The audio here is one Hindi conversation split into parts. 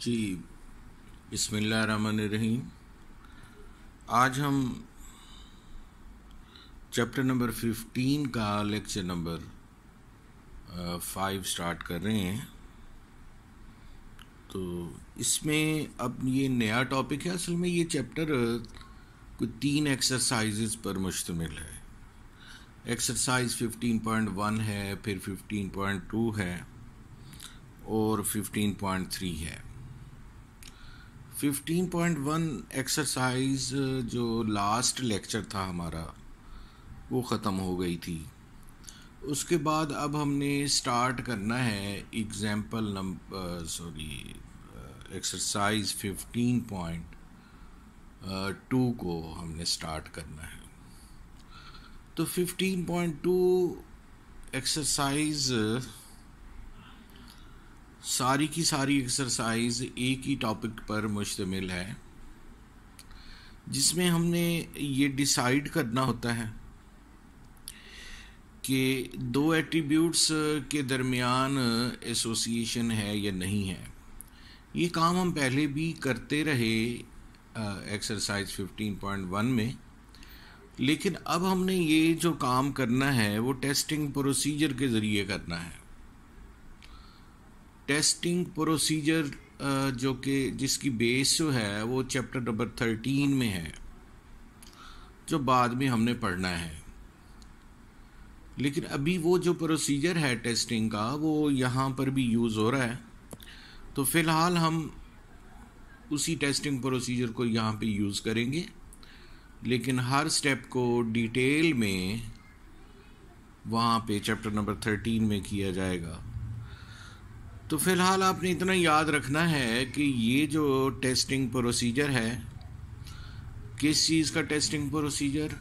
जी रहीम आज हम चैप्टर नंबर फिफ्टीन का लेक्चर नंबर फाइव स्टार्ट कर रहे हैं तो इसमें अब ये नया टॉपिक है असल में ये चैप्टर कुछ तीन एक्सरसाइज पर मुश्तमिल है एक्सरसाइज 15.1 है फिर 15.2 है और 15.3 है 15.1 एक्सरसाइज uh, जो लास्ट लेक्चर था हमारा वो ख़त्म हो गई थी उसके बाद अब हमने स्टार्ट करना है एग्जाम्पल नंबर सॉरी एक्सरसाइज 15.2 को हमने स्टार्ट करना है तो 15.2 एक्सरसाइज सारी की सारी एक्सरसाइज एक ही टॉपिक पर मुश्तमिल है जिसमें हमने ये डिसाइड करना होता है कि दो एट्रीब्यूट्स के दरमियान एसोसिएशन है या नहीं है ये काम हम पहले भी करते रहे एक्सरसाइज 15.1 में लेकिन अब हमने ये जो काम करना है वो टेस्टिंग प्रोसीजर के ज़रिए करना है टेस्टिंग प्रोसीजर जो कि जिसकी बेस जो है वो चैप्टर नंबर थर्टीन में है जो बाद में हमने पढ़ना है लेकिन अभी वो जो प्रोसीजर है टेस्टिंग का वो यहाँ पर भी यूज़ हो रहा है तो फ़िलहाल हम उसी टेस्टिंग प्रोसीजर को यहाँ पे यूज़ करेंगे लेकिन हर स्टेप को डिटेल में वहाँ पे चैप्टर नंबर थर्टीन में किया जाएगा तो फ़िलहाल आपने इतना याद रखना है कि ये जो टेस्टिंग प्रोसीजर है किस चीज़ का टेस्टिंग प्रोसीजर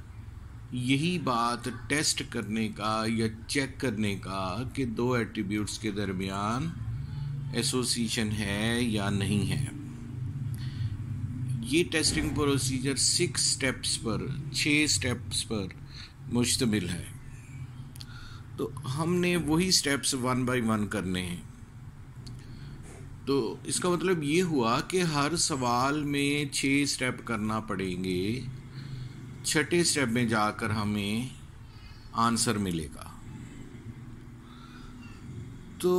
यही बात टेस्ट करने का या चेक करने का कि दो एट्रीब्यूट्स के दरमियान एसोसिएशन है या नहीं है ये टेस्टिंग प्रोसीजर सिक्स स्टेप्स पर छः स्टेप्स पर मुश्तमिल है तो हमने वही स्टेप्स वन बाय वन करने हैं तो इसका मतलब ये हुआ कि हर सवाल में छः स्टेप करना पड़ेंगे छठे स्टेप में जाकर हमें आंसर मिलेगा तो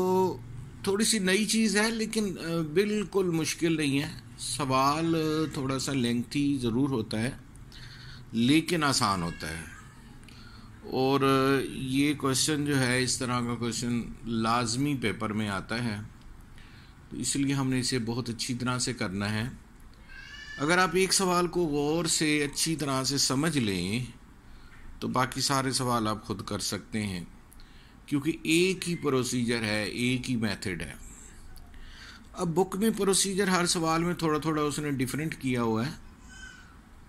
थोड़ी सी नई चीज़ है लेकिन बिल्कुल मुश्किल नहीं है सवाल थोड़ा सा लेंथी ज़रूर होता है लेकिन आसान होता है और ये क्वेश्चन जो है इस तरह का क्वेश्चन लाजमी पेपर में आता है तो इसलिए हमने इसे बहुत अच्छी तरह से करना है अगर आप एक सवाल को गौर से अच्छी तरह से समझ लें तो बाकी सारे सवाल आप खुद कर सकते हैं क्योंकि एक ही प्रोसीजर है एक ही मेथड है अब बुक में प्रोसीजर हर सवाल में थोड़ा थोड़ा उसने डिफरेंट किया हुआ है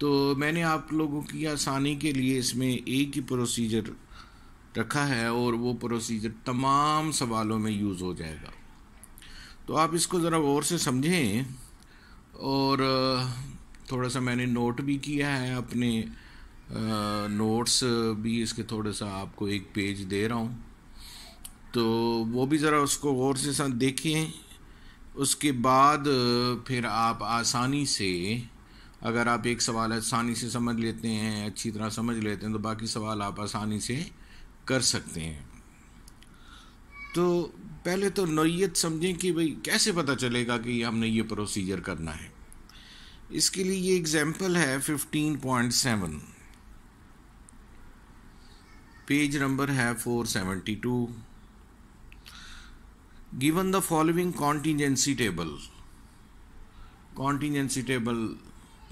तो मैंने आप लोगों की आसानी के लिए इसमें एक ही प्रोसीजर रखा है और वो प्रोसीजर तमाम सवालों में यूज़ हो जाएगा तो आप इसको ज़रा गौर से समझें और थोड़ा सा मैंने नोट भी किया है अपने नोट्स भी इसके थोड़ा सा आपको एक पेज दे रहा हूँ तो वो भी ज़रा उसको गौर से साथ देखें उसके बाद फिर आप आसानी से अगर आप एक सवाल आसानी से समझ लेते हैं अच्छी तरह समझ लेते हैं तो बाकी सवाल आप आसानी से कर सकते हैं तो पहले तो नोयत समझें कि भाई कैसे पता चलेगा कि हमने ये प्रोसीजर करना है इसके लिए ये एग्जाम्पल है 15.7 पेज नंबर है 472 given the following contingency table contingency table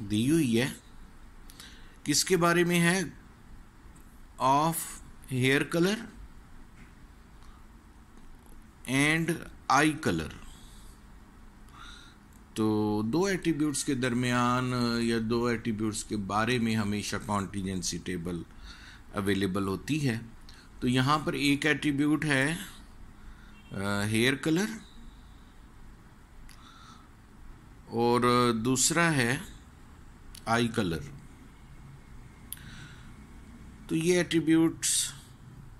दी हुई है किसके बारे में है of hair colour and eye colour तो दो एटीब्यूट्स के दरमियान या दो एटीब्यूट्स के बारे में हमेशा कॉन्टीजेंसी टेबल अवेलेबल होती है तो यहाँ पर एक एट्रीब्यूट है हेयर कलर और दूसरा है आई कलर तो ये एट्रीब्यूट्स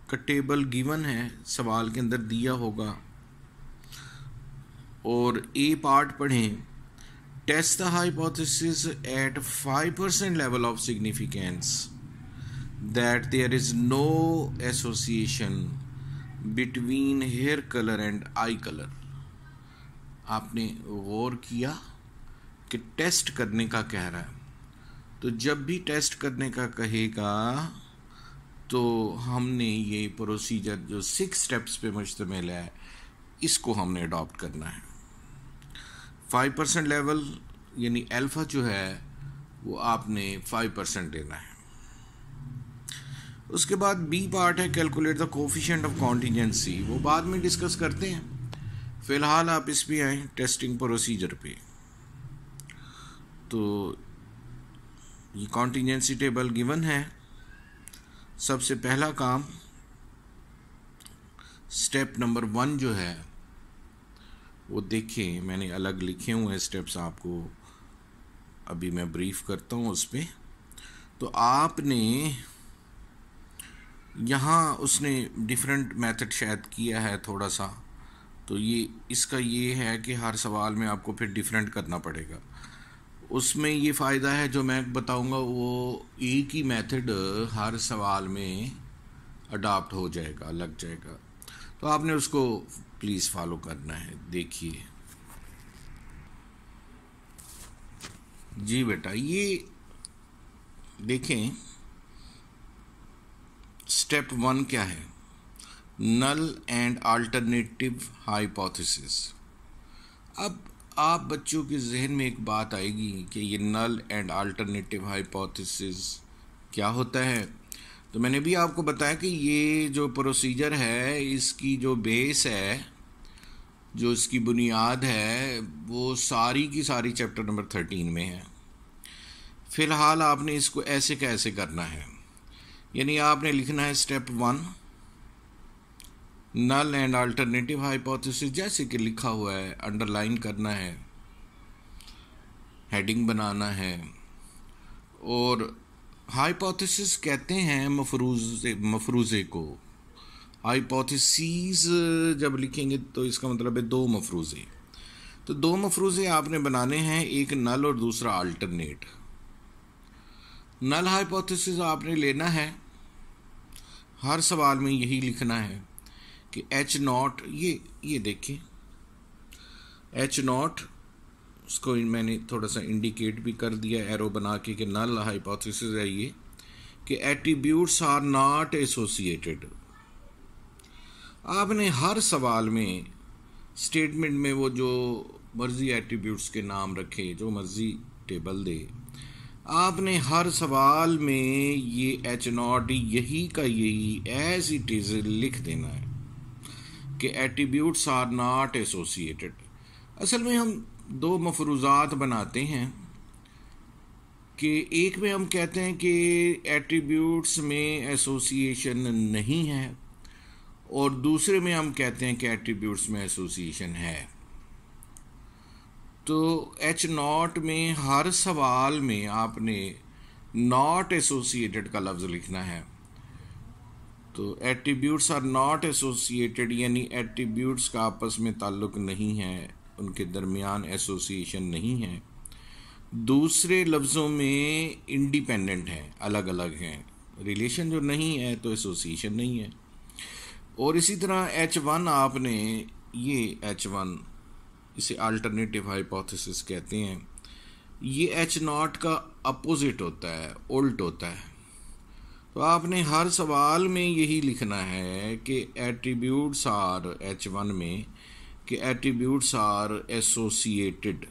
का टेबल गिवन है सवाल के अंदर दिया होगा और ए पार्ट पढ़ें test the hypothesis at five percent level of significance that there is no association between hair colour and eye colour आपने गौर किया कि टेस्ट करने का कह रहा है तो जब भी टेस्ट करने का कहेगा तो हमने ये प्रोसीजर जो सिक्स स्टेप्स पे मुश्तमिल है इसको हमने अडॉप्ट करना है फाइव परसेंट लेवल यानी अल्फ़ा जो है वो आपने फाइव परसेंट देना है उसके बाद बी पार्ट है calculate the coefficient of contingency वो बाद में डिस्कस करते हैं फ़िलहाल आप इस पर आए टेस्टिंग प्रोसीजर पे तो ये कॉन्टीजेंसी टेबल गिवन है सबसे पहला काम स्टेप नंबर वन जो है वो देखिए मैंने अलग लिखे हुए हैं स्टेप्स आपको अभी मैं ब्रीफ करता हूँ उस पर तो आपने यहाँ उसने डिफरेंट मेथड शायद किया है थोड़ा सा तो ये इसका ये है कि हर सवाल में आपको फिर डिफरेंट करना पड़ेगा उसमें ये फ़ायदा है जो मैं बताऊंगा वो एक ही मेथड हर सवाल में अडाप्ट हो जाएगा लग जाएगा तो आपने उसको प्लीज़ फॉलो करना है देखिए जी बेटा ये देखें स्टेप वन क्या है नल एंड अल्टरनेटिव हाइपोथेसिस अब आप बच्चों के जहन में एक बात आएगी कि ये नल एंड अल्टरनेटिव हाइपोथेसिस क्या होता है तो मैंने भी आपको बताया कि ये जो प्रोसीजर है इसकी जो बेस है जो इसकी बुनियाद है वो सारी की सारी चैप्टर नंबर थर्टीन में है फ़िलहाल आपने इसको ऐसे कैसे करना है यानी आपने लिखना है step one null and alternative hypothesis जैसे कि लिखा हुआ है अंडरलाइन करना है हेडिंग बनाना है और हाइपोथेसिस कहते हैं मफरूज़े मफरूज़े को हाइपोथेसिस जब लिखेंगे तो इसका मतलब है दो मफरूज़े तो दो मफरूज़े आपने बनाने हैं एक नल और दूसरा अल्टरनेट नल हाइपोथेसिस आपने लेना है हर सवाल में यही लिखना है कि एच नॉट ये ये देखिए एच नॉट उसको मैंने थोड़ा सा इंडिकेट भी कर दिया एरो बना के कि नल हाइपोथेसिस है ये कि एट्रीब्यूट्स आर नॉट एसोसिएटेड आपने हर सवाल में स्टेटमेंट में वो जो मर्जी एट्रीब्यूट्स के नाम रखे जो मर्जी टेबल दे आपने हर सवाल में ये एच नॉट यही का यही एज इट इज़ लिख देना है कि एट्रीब्यूट्स आर नॉट एसोसिएटेड असल में हम दो मफरूजात बनाते हैं कि एक में हम कहते हैं कि एट्रीब्यूट्स में एसोसिएशन नहीं है और दूसरे में हम कहते हैं कि एट्रीब्यूट्स में एसोसिएशन है तो एच नॉट में हर सवाल में आपने नॉट एसोसिएटेड का लफ्ज़ लिखना है तो एट्रीब्यूट्स आर नॉट एसोसिएटेड यानी एट्रीब्यूट्स का आपस में ताल्लुक नहीं है उनके दरमियान एसोसिएशन नहीं है दूसरे लफ्ज़ों में इंडिपेंडेंट हैं अलग अलग हैं रिलेशन जो नहीं है तो एसोसिएशन नहीं है और इसी तरह एच वन आपने ये एच वन इसे अल्टरनेटिव हाइपोथेसिस कहते हैं ये एच नॉट का अपोज़िट होता है उल्ट होता है तो आपने हर सवाल में यही लिखना है कि एट्रीब्यूट्स आर एच वन में कि एट्रीब्यूट्स आर एसोसिएटेड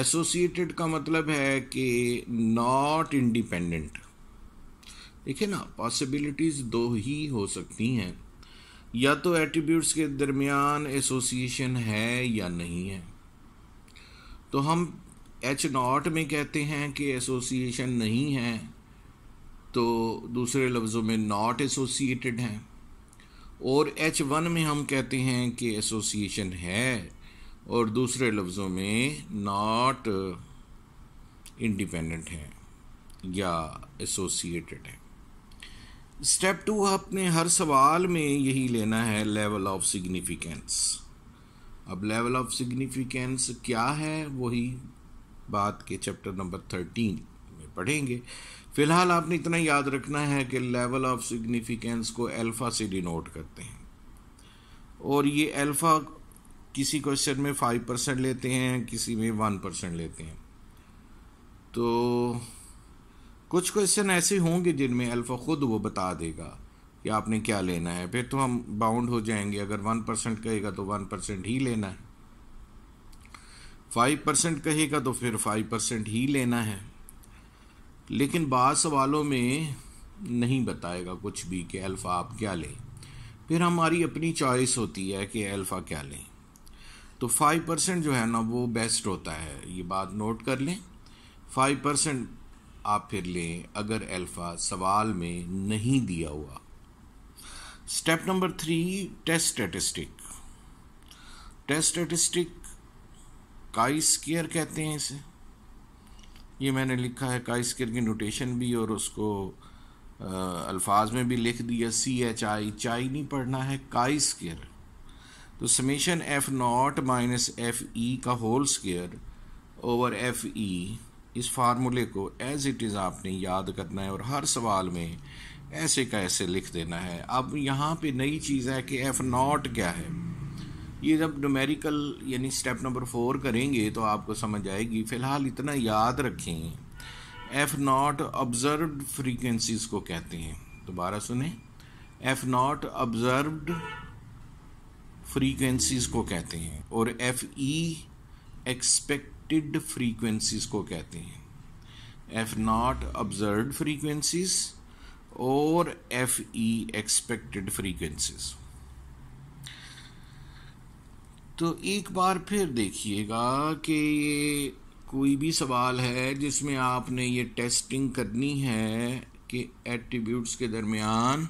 एसोसिएटेड का मतलब है कि नॉट इंडिपेंडेंट देखिए ना पॉसिबिलिटीज़ दो ही हो सकती हैं या तो एट्रीब्यूट्स के दरमियान एसोसिएशन है या नहीं है तो हम एच नॉट में कहते हैं कि एसोसिएशन नहीं है तो दूसरे लफ्ज़ों में नॉट एसोसिएटेड हैं और एच वन में हम कहते हैं कि एसोसिएशन है और दूसरे लफ्ज़ों में नॉट इंडिपेंडेंट हैं या एसोसिएटेड हैं स्टेप टू आपने हर सवाल में यही लेना है लेवल ऑफ सिग्निफिकेंस अब लेवल ऑफ सिग्निफिकेंस क्या है वही बात के चैप्टर नंबर थर्टीन पढ़ेंगे फिलहाल आपने इतना याद रखना है कि लेवल ऑफ सिग्निफिकेंस को अल्फ़ा से डिनोट करते हैं और ये अल्फ़ा किसी क्वेश्चन में फाइव परसेंट लेते हैं किसी में वन परसेंट लेते हैं तो कुछ क्वेश्चन ऐसे होंगे जिनमें अल्फ़ा ख़ुद वो बता देगा कि आपने क्या लेना है फिर तो हम बाउंड हो जाएंगे अगर वन परसेंट कहेगा तो वन परसेंट ही लेना है फाइव परसेंट कहेगा तो फिर फाइव परसेंट ही लेना है लेकिन बाद सवालों में नहीं बताएगा कुछ भी कि अल्फ़ा आप क्या लें फिर हमारी अपनी चॉइस होती है कि अल्फ़ा क्या लें तो फाइव परसेंट जो है ना वो बेस्ट होता है ये बात नोट कर लें फाइव परसेंट आप फिर लें अगर अल्फ़ा सवाल में नहीं दिया हुआ step number three test statistic test statistic का स्केयर कहते हैं इसे ये मैंने लिखा है काई स्केल की नोटेशन भी और उसको आ, अल्फाज में भी लिख दिया सी एच आई चाई नहीं पढ़ना है काई स्केयर तो summation F naught minus F E का whole square over F E इस फार्मूले को एज इट इज़ आपने याद करना है और हर सवाल में ऐसे का ऐसे लिख देना है अब यहाँ पे नई चीज़ है कि एफ़ नॉट क्या है ये जब न्यूमेरिकल यानी स्टेप नंबर फोर करेंगे तो आपको समझ आएगी फ़िलहाल इतना याद रखें एफ़ नॉट ऑब्जर्व फ्रीक्वेंसीज़ को कहते हैं दोबारा सुने एफ़ नॉट ऑब्जर्व फ्रीक्वेंसीज़ को कहते हैं और एफ़ ई एक्सपेक्टेड फ्रीक्वेंसीज़ को कहते हैं एफ़ नॉट ऑब्जर्व फ्रीक्वेंसीज़ और एफ़ ई एक्सपेक्टेड फ्रीक्वेंसीज़ तो एक बार फिर देखिएगा कि ये कोई भी सवाल है जिसमें आपने ये टेस्टिंग करनी है कि एट्रीब्यूट्स के दरमियान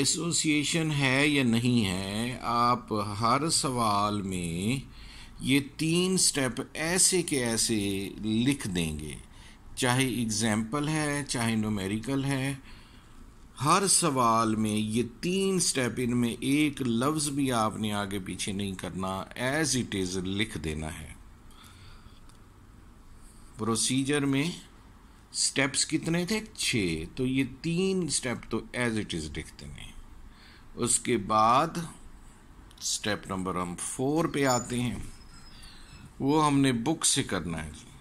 एसोसिएशन है या नहीं है आप हर सवाल में ये तीन स्टेप ऐसे के ऐसे लिख देंगे चाहे एग्ज़ाम्पल है चाहे नोमेरिकल है हर सवाल में ये तीन स्टेप इनमें एक लफ्ज़ भी आपने आगे पीछे नहीं करना एज इट इज़ लिख देना है प्रोसीजर में स्टेप्स कितने थे छः तो ये तीन स्टेप तो एज इट इज़ लिख देने उसके बाद स्टेप नंबर हम फोर पे आते हैं वो हमने बुक से करना है जी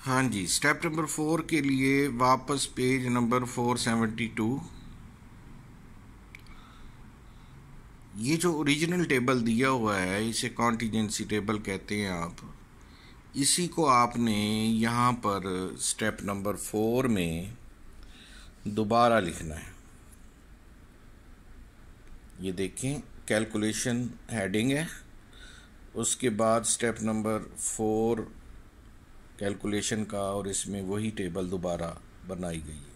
हाँ जी स्टेप नंबर फोर के लिए वापस page number four seventy two ये जो ओरिजिनल टेबल दिया हुआ है इसे कॉन्टीजेंसी टेबल कहते हैं आप इसी को आपने यहाँ पर स्टेप नंबर फोर में दोबारा लिखना है ये देखें कैलकुलेशन हेडिंग है उसके बाद स्टेप नंबर फोर कैलकुलेशन का और इसमें वही टेबल दोबारा बनाई गई है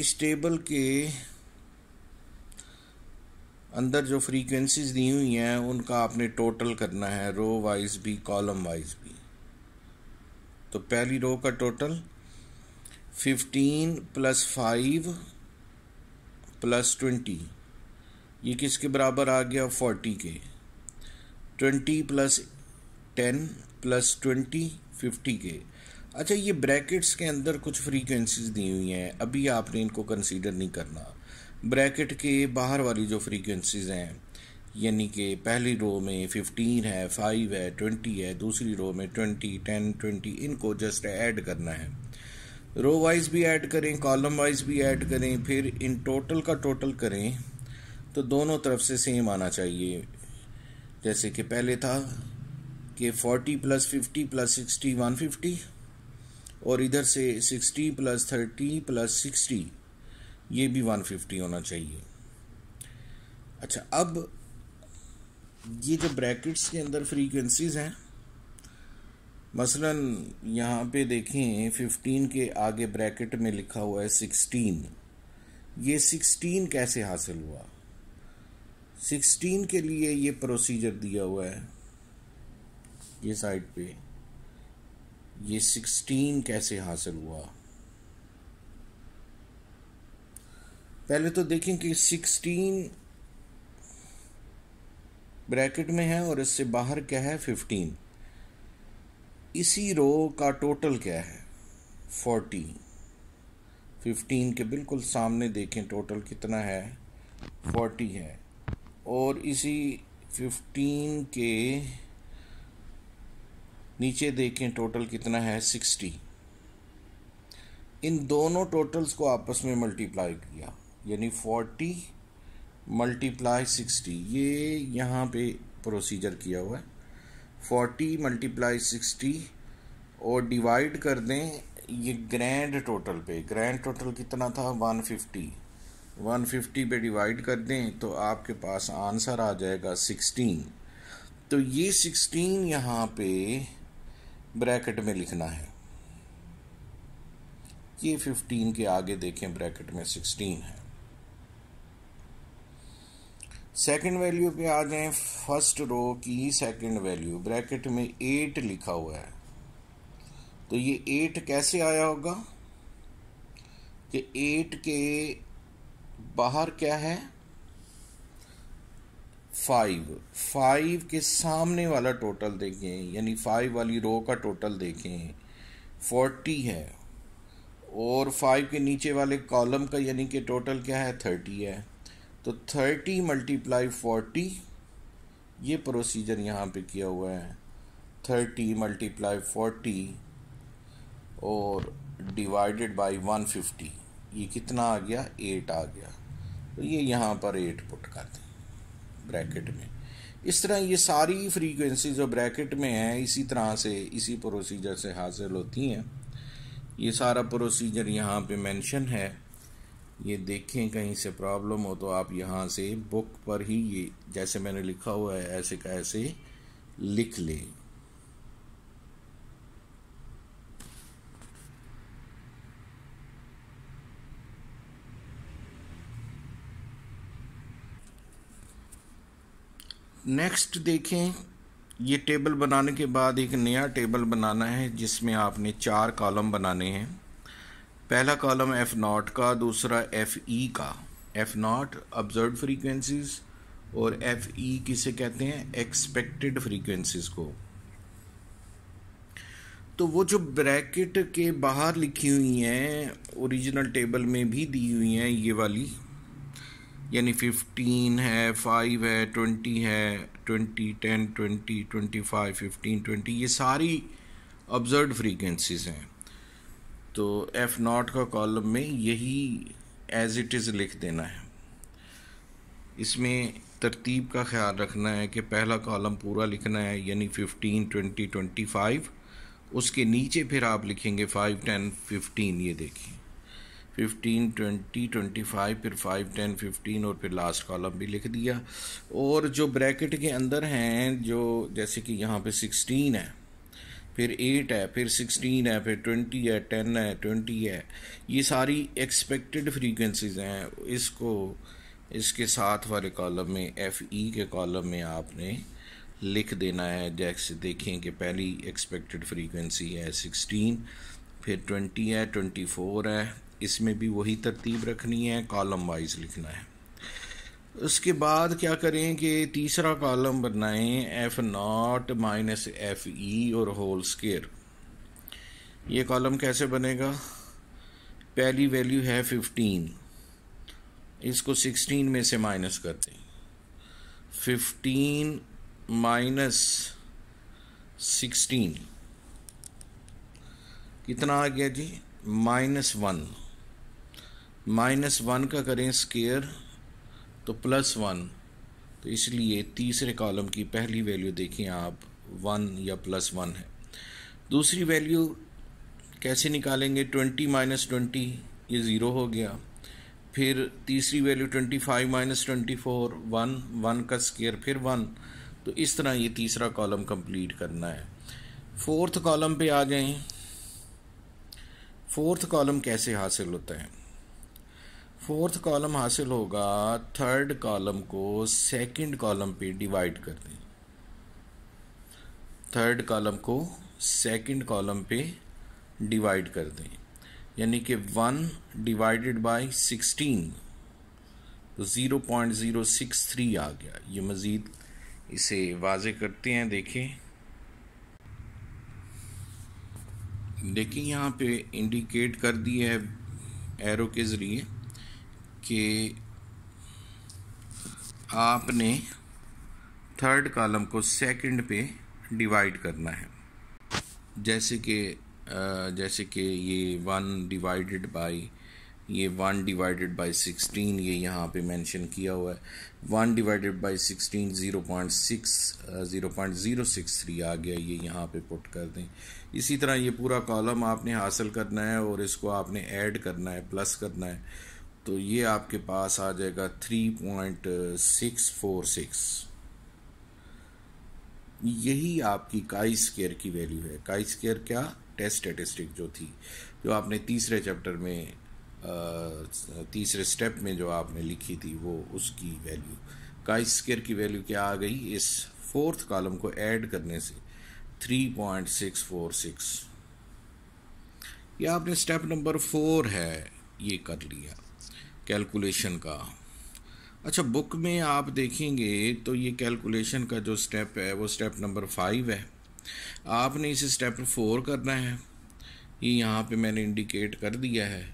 इस टेबल के अंदर जो फ्रीक्वेंसीज दी हुई हैं उनका आपने टोटल करना है रो वाइज भी कॉलम वाइज भी तो पहली रो का total fifteen plus five plus twenty ये किसके बराबर आ गया फोर्टी के twenty plus ten plus twenty fifty के अच्छा ये ब्रैकेट्स के अंदर कुछ फ्रीक्वेंसीज दी हुई हैं अभी आपने इनको कंसीडर नहीं करना ब्रैकेट के बाहर वाली जो फ्रीक्वेंसीज हैं यानी कि पहली रो में फिफ्टीन है फाइव है ट्वेंटी है दूसरी रो में ट्वेंटी टेन ट्वेंटी इनको जस्ट ऐड करना है रो वाइज भी ऐड करें कॉलम वाइज भी ऐड करें फिर इन टोटल का टोटल करें तो दोनों तरफ से सेम आना चाहिए जैसे कि पहले था कि 40 प्लस 50 प्लस 60 150 और इधर से 60 प्लस 30 प्लस 60 ये भी 150 होना चाहिए अच्छा अब ये जो ब्रैकेट्स के अंदर फ्रीक्वेंसीज़ हैं मसलन यहाँ पे देखें 15 के आगे ब्रैकेट में लिखा हुआ है 16 ये 16 कैसे हासिल हुआ 16 के लिए ये प्रोसीजर दिया हुआ है ये साइड पे ये सिक्सटीन कैसे हासिल हुआ पहले तो देखें कि सिक्सटीन ब्रैकेट में है और इससे बाहर क्या है फिफ्टीन इसी रो का टोटल क्या है फोर्टी फिफ्टीन के बिल्कुल सामने देखें टोटल कितना है फोर्टी है और इसी फिफ्टीन के नीचे देखें टोटल कितना है सिक्सटी इन दोनों टोटल्स को आपस में मल्टीप्लाई किया यानी फोर्टी मल्टीप्लाई सिक्सटी ये यहाँ पे प्रोसीजर किया हुआ है फोर्टी मल्टीप्लाई सिक्सटी और डिवाइड कर दें ये ग्रैंड टोटल पे ग्रैंड टोटल कितना था वन फिफ्टी वन फिफ्टी पे डिवाइड कर दें तो आपके पास आंसर आ जाएगा सिक्सटीन तो ये सिक्सटीन यहाँ पे ब्रैकेट में लिखना है ये फिफ्टीन के आगे देखें ब्रैकेट में सिक्सटीन है सेकंड वैल्यू पे आ जाए फर्स्ट रो की सेकंड वैल्यू ब्रैकेट में एट लिखा हुआ है तो ये एट कैसे आया होगा कि एट के बाहर क्या है फाइव फाइव के सामने वाला टोटल देखें यानी फाइव वाली रो का टोटल देखें फोर्टी है और फाइव के नीचे वाले कॉलम का यानी कि टोटल क्या है थर्टी है तो थर्टी मल्टीप्लाई फोर्टी ये प्रोसीजर यहाँ पे किया हुआ है थर्टी मल्टीप्लाई फोर्टी और डिवाइडेड बाय वन फिफ्टी ये कितना आ गया एट आ गया तो ये यहाँ पर एट पुट कर दें ब्रैकेट में इस तरह ये सारी फ्रीक्वेंसी जो ब्रैकेट में है इसी तरह से इसी प्रोसीजर से हासिल होती हैं ये सारा प्रोसीजर यहाँ पे मेंशन है ये देखें कहीं से प्रॉब्लम हो तो आप यहाँ से बुक पर ही ये जैसे मैंने लिखा हुआ है ऐसे का ऐसे लिख लें नेक्स्ट देखें ये टेबल बनाने के बाद एक नया टेबल बनाना है जिसमें आपने चार कॉलम बनाने हैं पहला कॉलम एफ़ नॉट का दूसरा एफ़ ई e का एफ़ नॉट ऑब्जर्व फ्रीक्वेंसीज और एफ़ ई e किसे कहते हैं एक्सपेक्टेड फ्रीक्वेंसीज को तो वो जो ब्रैकेट के बाहर लिखी हुई हैं ओरिजिनल टेबल में भी दी हुई हैं ये वाली यानी फिफ्टीन है फाइव है ट्वेंटी है twenty ten twenty twenty five fifteen twenty ये सारी ऑब्जर्व फ्रीक्वेंसीज हैं तो एफ़ नॉट का कॉलम में यही एज इट इज़ लिख देना है इसमें तरतीब का ख्याल रखना है कि पहला कॉलम पूरा लिखना है यानी फिफ्टीन ट्वेंटी ट्वेंटी फाइव उसके नीचे फिर आप लिखेंगे फाइव टेन फिफ्टीन ये देखिए फिफ्टीन ट्वेंटी ट्वेंटी फाइव फिर फाइव टेन फिफ्टीन और फिर लास्ट कॉलम भी लिख दिया और जो ब्रैकेट के अंदर हैं जो जैसे कि यहाँ पे सिक्सटीन है फिर एट है फिर सिक्सटीन है फिर ट्वेंटी है टेन है ट्वेंटी है ये सारी एक्सपेक्टेड फ्रीक्वेंसीज हैं इसको इसके साथ वाले कॉलम में एफ ई e के कॉलम में आपने लिख देना है जैसे देखें कि पहली एक्सपेक्टेड फ्रीक्वेंसी है सिक्सटीन फिर ट्वेंटी है ट्वेंटी फोर है इसमें भी वही तरतीब रखनी है कॉलम वाइज लिखना है उसके बाद क्या करें कि तीसरा कॉलम बनाएं F naught minus F E और होल स्केयर ये कॉलम कैसे बनेगा पहली वैल्यू है 15 इसको 16 में से माइनस कर दें 15 माइनस 16 कितना आ गया जी माइनस वन माइनस वन का करें स्केयर तो प्लस वन तो इसलिए तीसरे कॉलम की पहली वैल्यू देखें आप वन या प्लस वन है दूसरी वैल्यू कैसे निकालेंगे ट्वेंटी माइनस ट्वेंटी ये ज़ीरो हो गया फिर तीसरी value twenty five minus twenty four one one का स्केयर फिर वन तो इस तरह ये तीसरा कॉलम कंप्लीट करना है फोर्थ कॉलम पे आ जाएं फोर्थ कॉलम कैसे हासिल होता है फोर्थ कॉलम हासिल होगा थर्ड कॉलम को सेकंड कॉलम पे डिवाइड कर दें थर्ड कॉलम को सेकंड कॉलम पे डिवाइड कर दें यानी कि वन डिवाइडेड बाय सिक्सटीन तो zero point zero six three आ गया ये मज़ीद इसे वाजे करते हैं देखें देखिए यहाँ पे इंडिकेट कर दिए है एरो के ज़रिए कि आपने थर्ड कॉलम को सेकंड पे डिवाइड करना है जैसे कि जैसे कि ये वन डिवाइडेड बाय ये वन डिवाइडेड बाय सिक्सटीन ये यहाँ पे मेंशन किया हुआ है one divided by sixteen zero point six zero point zero six three आ गया ये यहाँ पे पुट कर दें इसी तरह ये पूरा कॉलम आपने हासिल करना है और इसको आपने ऐड करना है प्लस करना है तो ये आपके पास आ जाएगा three point six four six यही आपकी काई स्केयर की वैल्यू है काई स्केयर क्या टेस्ट स्टेटिस्टिक जो थी जो आपने तीसरे चैप्टर में तीसरे स्टेप में जो आपने लिखी थी वो उसकी वैल्यू काई स्केयर की वैल्यू क्या आ गई इस फोर्थ कॉलम को ऐड करने से 3.646 ये आपने स्टेप नंबर फोर है ये कर लिया कैलकुलेशन का अच्छा बुक में आप देखेंगे तो ये कैलकुलेशन का जो स्टेप है वो स्टेप नंबर फाइव है आपने इसे स्टेप फोर करना है ये यहाँ पे मैंने इंडिकेट कर दिया है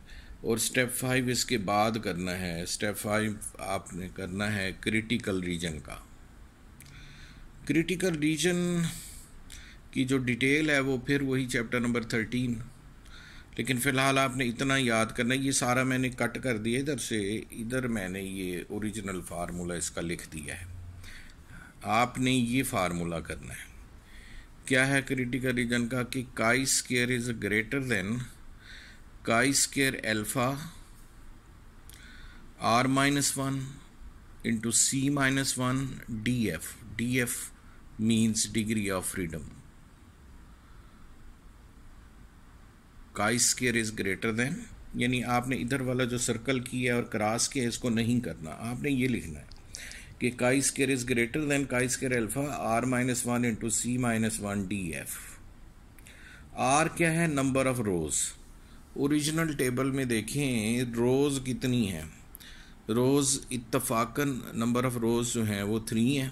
और स्टेप फाइव इसके बाद करना है स्टेप फाइव आपने करना है क्रिटिकल रीजन का क्रिटिकल रीजन की जो डिटेल है वो फिर वही चैप्टर नंबर थर्टीन लेकिन फ़िलहाल आपने इतना याद करना ये सारा मैंने कट कर दिया इधर से इधर मैंने ये ओरिजिनल फार्मूला इसका लिख दिया है आपने ये फार्मूला करना है क्या है क्रिटिकल रीजन का कि chi square is greater than chi square alpha R minus one into C minus one D F D F means degree of freedom chi square is greater than यानी आपने इधर वाला जो सर्कल किया है और क्रास किया है इसको नहीं करना आपने ये लिखना है कि chi square is greater than chi square alpha R minus one into C minus one D F R क्या है number of rows original table में देखें रोज़ कितनी है रोज़ इतफाकन नंबर ऑफ़ रोज़ जो हैं वो थ्री हैं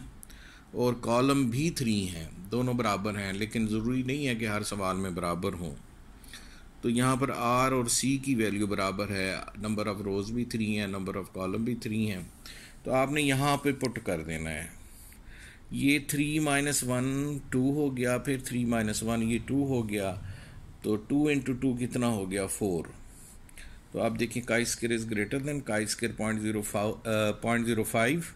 और कॉलम भी थ्री हैं दोनों बराबर हैं लेकिन ज़रूरी नहीं है कि हर सवाल में बराबर हों तो यहाँ पर आर और सी की वैल्यू बराबर है नंबर ऑफ़ रोज़ भी थ्री हैं नंबर ऑफ़ कॉलम भी थ्री हैं तो आपने यहाँ पे पुट कर देना है ये थ्री माइनस वन टू हो गया फिर थ्री माइनस वन ये टू हो गया तो टू इंटू टू कितना हो गया फोर तो आप देखिए chi square is greater than chi square point zero point zero five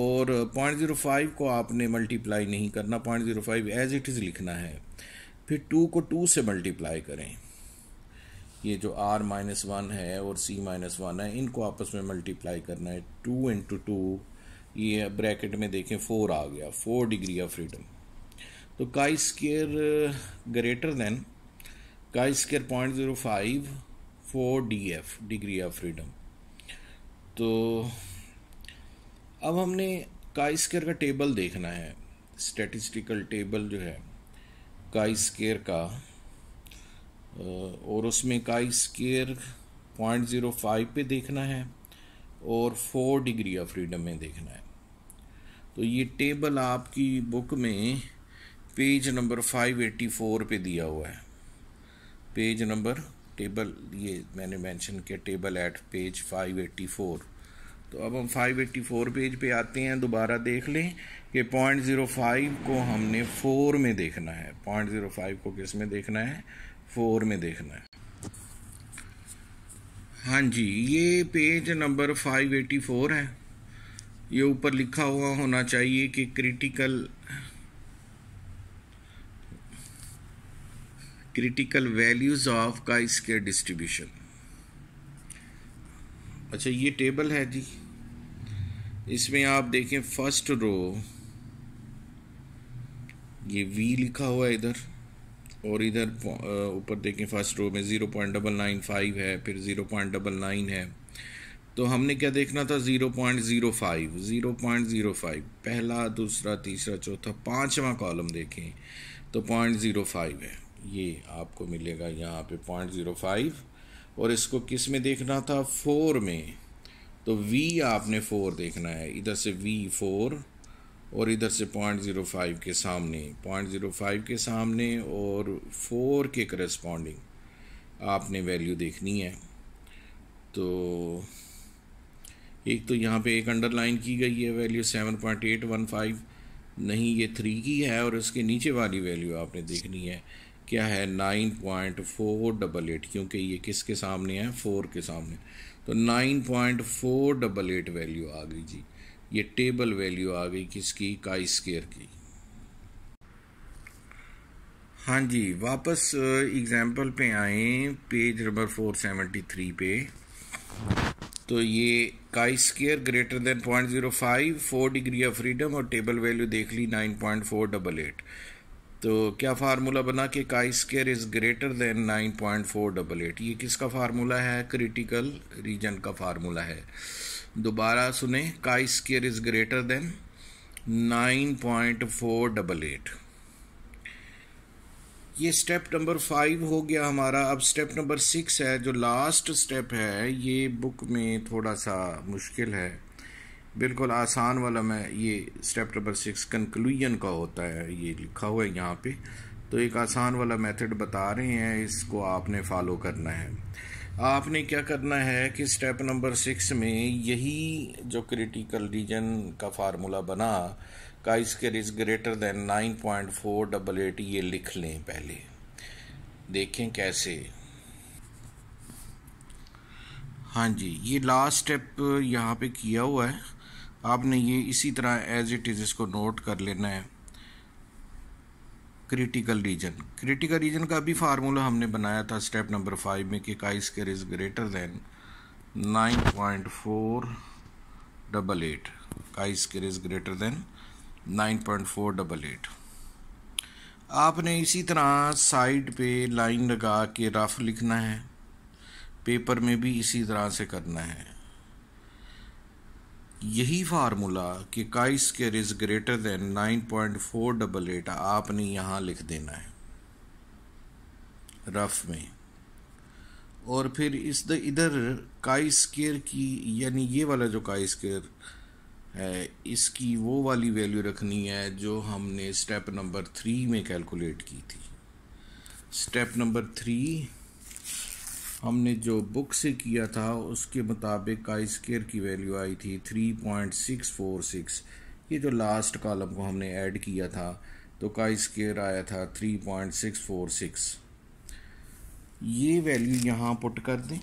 और पॉइंट ज़ीरो फाइव को आपने मल्टीप्लाई नहीं करना point zero five as it is लिखना है फिर टू को टू से मल्टीप्लाई करें ये जो आर माइनस वन है और सी माइनस वन है इनको आपस में मल्टीप्लाई करना है टू इंटू टू ये ब्रैकेट में देखें फोर आ गया फोर डिग्री ऑफ फ्रीडम तो chi square greater than chi square point zero five four D F degree of freedom तो अब हमने काई स्केयर का टेबल देखना है स्टेटिस्टिकल टेबल जो है काई स्केयर का और उसमें का स्केयर पॉइंट ज़ीरो फाइव पर देखना है और फोर डिग्री ऑफ फ्रीडम में देखना है तो ये टेबल आपकी बुक में page number five eighty four पर दिया हुआ है पेज नंबर टेबल ये मैंने मेंशन किया table at page five eighty four तो अब हम फाइव एट्टी फोर पेज पे आते हैं दोबारा देख लें कि पॉइंट ज़ीरो फाइव को हमने फोर में देखना है पॉइंट ज़ीरो फाइव को किस में देखना है फोर में देखना है हाँ जी ये page number five eighty four है ये ऊपर लिखा हुआ होना चाहिए कि क्रिटिकल क्रिटिकल वैल्यूज़ ऑफ का इसके डिस्ट्रीब्यूशन अच्छा ये टेबल है जी इसमें आप देखें फर्स्ट रो ये वी लिखा हुआ है इधर और इधर ऊपर देखें फर्स्ट रो में zero point double nine five है फिर ज़ीरो पॉइंट डबल नाइन है तो हमने क्या देखना था zero point zero five zero point zero five पहला दूसरा तीसरा चौथा पाँचवा कॉलम देखें तो पॉइंट ज़ीरो फाइव है ये आपको मिलेगा यहाँ पे पॉइंट ज़ीरो फाइव और इसको किस में देखना था फोर में तो वी आपने फोर देखना है इधर से वी फोर और इधर से पॉइंट ज़ीरो फाइव के सामने पॉइंट ज़ीरो फाइव के सामने और फोर के करस्पॉन्डिंग आपने वैल्यू देखनी है तो एक तो यहाँ पे एक अंडरलाइन की गई है value seven point eight one five नहीं ये थ्री की है और उसके नीचे वाली वैल्यू आपने देखनी है क्या है nine point four double eight क्योंकि ये किसके सामने है फ़ोर के सामने तो nine point four double eight value आ गई जी ये टेबल वैल्यू आ गई किसकी काई स्केयर की हाँ जी वापस एग्जाम्पल पे आए पेज नंबर 473 पे तो ये chi square greater than point zero five four degree of freedom और टेबल वैल्यू देख ली nine point four double eight तो क्या फार्मूला बना कि chi square is greater than nine point four double eight ये किसका फार्मूला है क्रिटिकल रीजन का फार्मूला है दोबारा सुने chi square is greater than nine point four double eight ये स्टेप नंबर फाइव हो गया हमारा अब स्टेप नंबर सिक्स है जो लास्ट स्टेप है ये बुक में थोड़ा सा मुश्किल है बिल्कुल आसान वाला मैं ये स्टेप नंबर सिक्स कंक्लूजन का होता है ये लिखा हुआ है यहाँ पे तो एक आसान वाला मेथड बता रहे हैं इसको आपने फॉलो करना है आपने क्या करना है कि स्टेप नंबर सिक्स में यही जो क्रिटिकल रीजन का फार्मूला बना का इसके रिज greater than nine point four double eight ये लिख लें पहले देखें कैसे हाँ जी ये लास्ट स्टेप यहाँ पे किया हुआ है आपने ये इसी तरह एज इट इज़ इसको नोट कर लेना है क्रिटिकल रीजन क्रिटिकल रीजन का भी फार्मूला हमने बनाया था स्टेप नंबर फाइव में कि chi square is greater than nine point four double eight chi square is greater than nine point four double eight आपने इसी तरह साइड पे लाइन लगा के रफ लिखना है पेपर में भी इसी तरह से करना है यही फार्मूला कि chi square is greater than nine point four double eight आपने यहाँ लिख देना है रफ में और फिर इस द इधर काई स्केयर की यानी ये वाला जो काई स्केयर है इसकी वो वाली वैल्यू रखनी है जो हमने स्टेप नंबर थ्री में कैलकुलेट की थी स्टेप नंबर थ्री हमने जो बुक से किया था उसके मुताबिक का स्केयर की वैल्यू आई थी 3.646 ये जो लास्ट कॉलम को हमने ऐड किया था तो काई स्केयर आया था 3.646 ये वैल्यू यहाँ पुट कर दें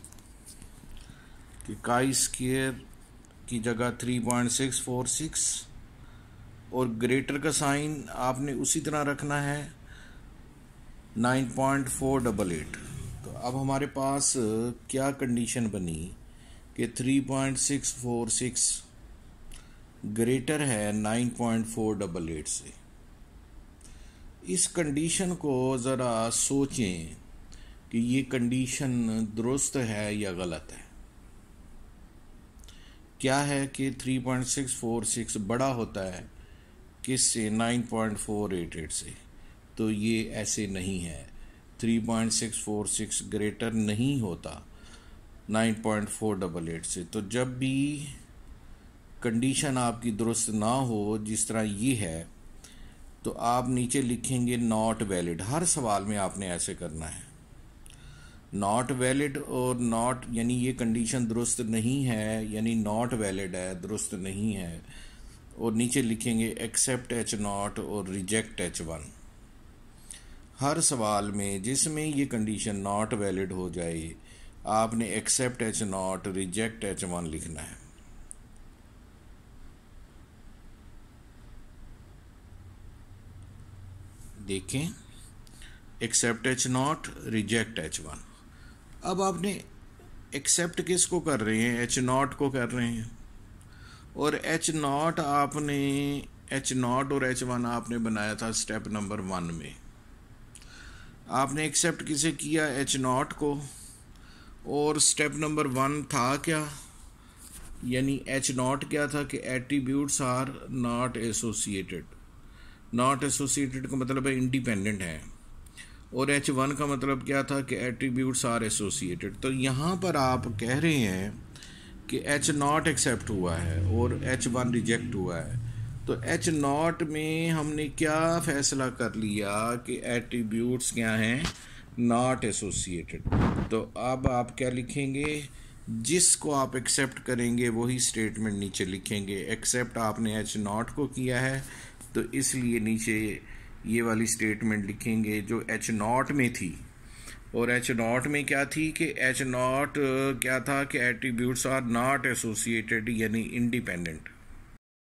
कि काई स्केयर की जगह 3.646 और ग्रेटर का साइन आपने उसी तरह रखना है 9.488 तो अब हमारे पास क्या कंडीशन बनी कि 3.646 ग्रेटर है 9.488 से इस कंडीशन को ज़रा सोचें कि ये कंडीशन दुरुस्त है या गलत है क्या है कि 3.646 बड़ा होता है किस से 9.488 से तो ये ऐसे नहीं है 3.646 ग्रेटर नहीं होता 9.488 से तो जब भी कंडीशन आपकी दुरुस्त ना हो जिस तरह ये है तो आप नीचे लिखेंगे नॉट वैलिड हर सवाल में आपने ऐसे करना है नॉट वैलिड और नॉट यानी ये कंडीशन दुरुस्त नहीं है यानी नॉट वैलिड है दुरुस्त नहीं है और नीचे लिखेंगे एक्सेप्ट एच नॉट और रिजेक्ट एच वन हर सवाल में जिसमें ये कंडीशन नॉट वैलिड हो जाए आपने accept H naught reject H one लिखना है देखें accept H naught reject H one अब आपने एक्सेप्ट किस को कर रहे हैं एच नॉट को कर रहे हैं और एच नॉट आपने एच नॉट और एच वन आपने बनाया था स्टेप नंबर वन में आपने एक्सेप्ट किसे किया एच नॉट को और स्टेप नंबर वन था क्या यानी एच नॉट क्या था कि attributes are not associated not associated का मतलब है इंडिपेंडेंट है और एच वन का मतलब क्या था कि एट्रीब्यूट्स आर एसोसिएटेड तो यहाँ पर आप कह रहे हैं कि एच नॉट एक्सेप्ट हुआ है और एच वन रिजेक्ट हुआ है तो एच नॉट में हमने क्या फैसला कर लिया कि एट्रीब्यूट्स क्या हैं नॉट एसोसिएटेड तो अब आप क्या लिखेंगे जिसको आप एक्सेप्ट करेंगे वही स्टेटमेंट नीचे लिखेंगे एक्सेप्ट आपने एच नॉट को किया है तो इसलिए नीचे ये वाली स्टेटमेंट लिखेंगे जो एच नॉट में थी और एच नॉट में क्या थी कि एच नॉट क्या था कि एट्रीब्यूट्स आर नॉट एसोसिएटेड यानी इंडिपेंडेंट